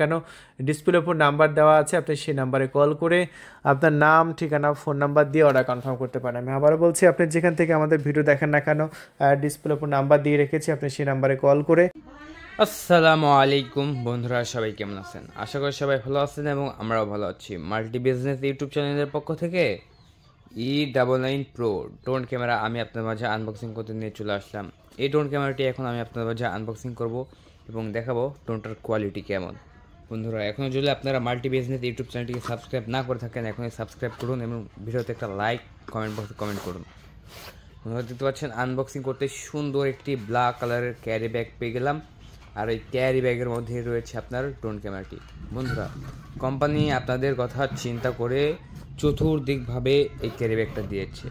কেন ডিসপ্লের ওপর নাম্বার দেওয়া আছে আপনি সেই নাম্বারে কল করে আপনার নাম ঠিকানা ফোন নাম্বার দিয়ে অর্ডার কনফার্ম করতে পারেন আমি আবারও বলছি আপনি যেখান থেকে আমাদের ভিডিও দেখেন না কেন ডিসপ্লের ওপর নাম্বার দিয়ে রেখেছি আপনি সেই নাম্বারে কল করে আসসালামু আলাইকুম বন্ধুরা সবাই কেমন আছেন আশা করি সবাই ভালো আছেন এবং আমরাও ভালো আছি মাল্টি বিজনেস ইউটিউব চ্যানেলের পক্ষ থেকে E double nine pro drone camera আমি আপনার মাঝে আনবক্সিং করতে নিয়ে চলে আসলাম এই ড্রোন ক্যামেরাটি এখন আমি আপনার মাঝে আনবক্সিং করব এবং দেখাবো ড্রোনটার কোয়ালিটি কেমন বন্ধুরা এখনও যদি আপনারা মাল্টি বিজনেস ইউটিউব চ্যানেলটিকে সাবস্ক্রাইব না করে থাকেন এখনই সাবস্ক্রাইব করুন এবং ভিডিওতে একটা লাইক কমেন্ট বক্সে কমেন্ট করুন বন্ধুরা দেখতে পাচ্ছেন আনবক্সিং করতে সুন্দর একটি ব্ল্যাক কালারের ক্যারি ব্যাগ পেয়ে গেলাম আর ওই ক্যারি ব্যাগের মধ্যে রয়েছে আপনার ড্রোন ক্যামেরাটি বন্ধুরা কোম্পানি আপনাদের কথা চিন্তা করে চতুর্দিকভাবে এই ক্যারি ব্যাগটা দিয়েছে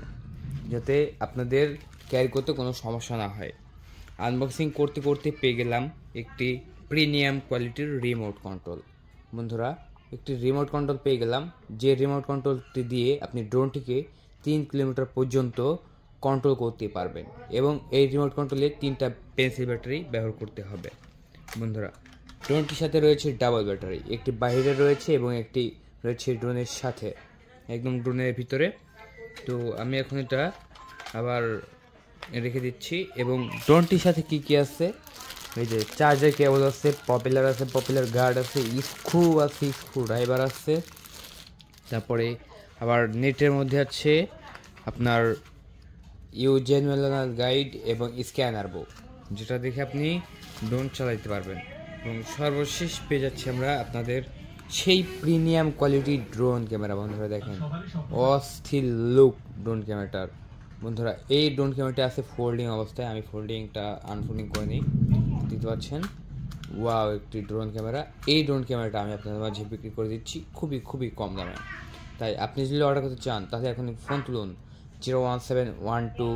যাতে আপনাদের ক্যারি করতে কোনো সমস্যা না হয় আনবক্সিং করতে করতে পেয়ে গেলাম একটি প্রিমিয়াম কোয়ালিটির রিমোট কন্ট্রোল বন্ধুরা একটি রিমোট কন্ট্রোল পেয়ে গেলাম যে রিমোট কন্ট্রোলটি দিয়ে আপনি ড্রোনটিকে তিন কিলোমিটার পর্যন্ত কন্ট্রোল করতে পারবেন এবং এই রিমোট কন্ট্রোলে তিনটা পেন্সিল ব্যাটারি ব্যবহার করতে হবে বন্ধুরা ড্রোনটির সাথে রয়েছে ডাবল ব্যাটারি একটি বাহিরে রয়েছে এবং একটি রয়েছে ড্রোনের সাথে একদম ড্রোনের ভিতরে তো আমি এখন এটা আবার রেখে দিচ্ছি এবং ড্রোনটির সাথে কী কী আছে এই যে চার্জে কেবল আছে পপুলার আছে পপুলার গার্ড আছে স্ক্রু আছে স্ক্রু ড্রাইভার আছে তারপরে আবার নেটের মধ্যে আছে আপনার ইউ ইউজেনুয়াল গাইড এবং স্ক্যানার বো যেটা দেখে আপনি ড্রোন চালাইতে পারবেন এবং সর্বশেষ পেয়ে যাচ্ছি আমরা আপনাদের সেই প্রিমিয়াম কোয়ালিটি ড্রোন ক্যামেরা বন্ধুরা দেখেন অস্থির লুক ড্রোন ক্যামেরাটার বন্ধুরা এই ড্রোন ক্যামেরাটা আছে ফোল্ডিং অবস্থায় আমি ফোল্ডিংটা আনফোল্ডিং করে নিই দেখতে পাচ্ছেন ওয়াও একটি ড্রোন ক্যামেরা এই ড্রোন ক্যামেরাটা আমি আপনাদের মাঝে বিক্রি করে দিচ্ছি খুবই খুবই কম দামে তাই আপনি যদি অর্ডার করতে চান তাহলে এখন ফোন তুলুন zero one seven one two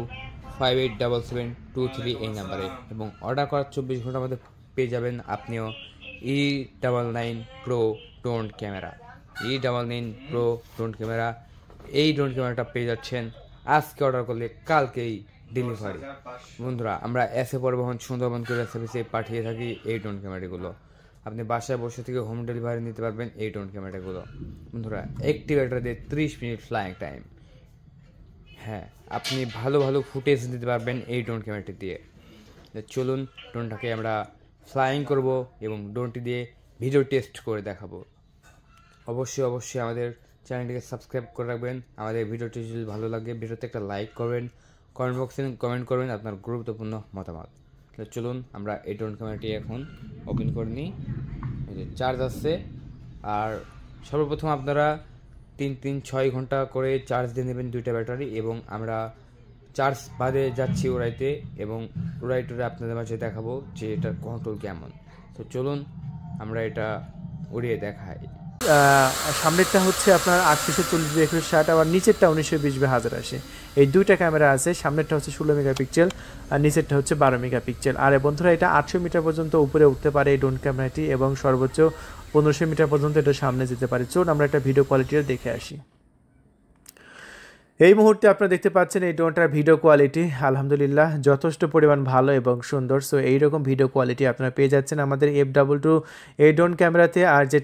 five eight double seven two three এই নাম্বারে এবং অর্ডার করার চব্বিশ ঘন্টার মধ্যে পেয়ে যাবেন আপনিও E double nine pro drone camera E double nine pro drone camera এই ড্রোন ক্যামেরাটা পেয়ে যাচ্ছেন আজকে অর্ডার করলে কালকেই ডেলিভারি বন্ধুরা আমরা এসে পরিবহন সুন্দরবন কুরিয়ার সার্ভিসে পাঠিয়ে থাকি এই ড্রোন ক্যামেরাগুলো আপনি বাসায় বসে থেকে হোম ডেলিভারি নিতে পারবেন এই ড্রোন ক্যামেরাগুলো বন্ধুরা একটি দিয়ে ত্রিশ মিনিট ফ্লাইং টাইম হ্যাঁ আপনি ভালো ভালো ফুটেজ নিতে পারবেন এই ড্রোন ক্যামেরাটি দিয়ে চলুন ড্রোনটাকে আমরা ফ্লাইং করব এবং ড্রোনটি দিয়ে ভিডিও টেস্ট করে দেখাবো অবশ্যই অবশ্যই আমাদের চ্যানেলটিকে সাবস্ক্রাইব করে রাখবেন আমাদের ভিডিওটি যদি ভালো লাগে ভিডিওতে একটা লাইক করবেন কমেন্ট বক্সে কমেন্ট করবেন আপনার গুরুত্বপূর্ণ মতামত তাহলে চলুন আমরা এই ড্রোন ক্যামেরাটি এখন ওপেন করে নিই চার্জ আসছে আর সর্বপ্রথম আপনারা তিন তিন ছয় ঘন্টা করে চার্জ দিয়ে নেবেন দুইটা ব্যাটারি এবং আমরা চার্জ বাদে যাচ্ছি ওরাইতে এবং ওরাই টোরে আপনাদের মাঝে দেখাবো যে এটার কন্ট্রোল কেমন তো চলুন আমরা এটা উড়িয়ে দেখাই সামনেরটা হচ্ছে আপনার আটত্রিশে চল্লিশ বাই একশো ষাট আবার নিচেরটা উনিশশো বিশ বাই হাজার আশি এই দুইটা ক্যামেরা আছে সামনেরটা হচ্ছে ষোলো মেগাপিক্সেল আর নিচেরটা হচ্ছে বারো মেগাপিক্সেল আর বন্ধুরা এটা আটশো মিটার পর্যন্ত উপরে উঠতে পারে এই ড্রোন ক্যামেরাটি এবং সর্বোচ্চ পনেরোশো মিটার পর্যন্ত এটা সামনে যেতে পারে চলুন আমরা একটা ভিডিও কোয়ালিটিও দেখে আসি এই মুহূর্তে আপনারা দেখতে পাচ্ছেন এই ড্রোনটার ভিডিও কোয়ালিটি আলহামদুলিল্লাহ যথেষ্ট পরিমাণ ভালো এবং সুন্দর সো এইরকম ভিডিও কোয়ালিটি আপনারা পেয়ে যাচ্ছেন আমাদের এফ ডাবল টু এই ড্রোন ক্যামেরাতে আর যে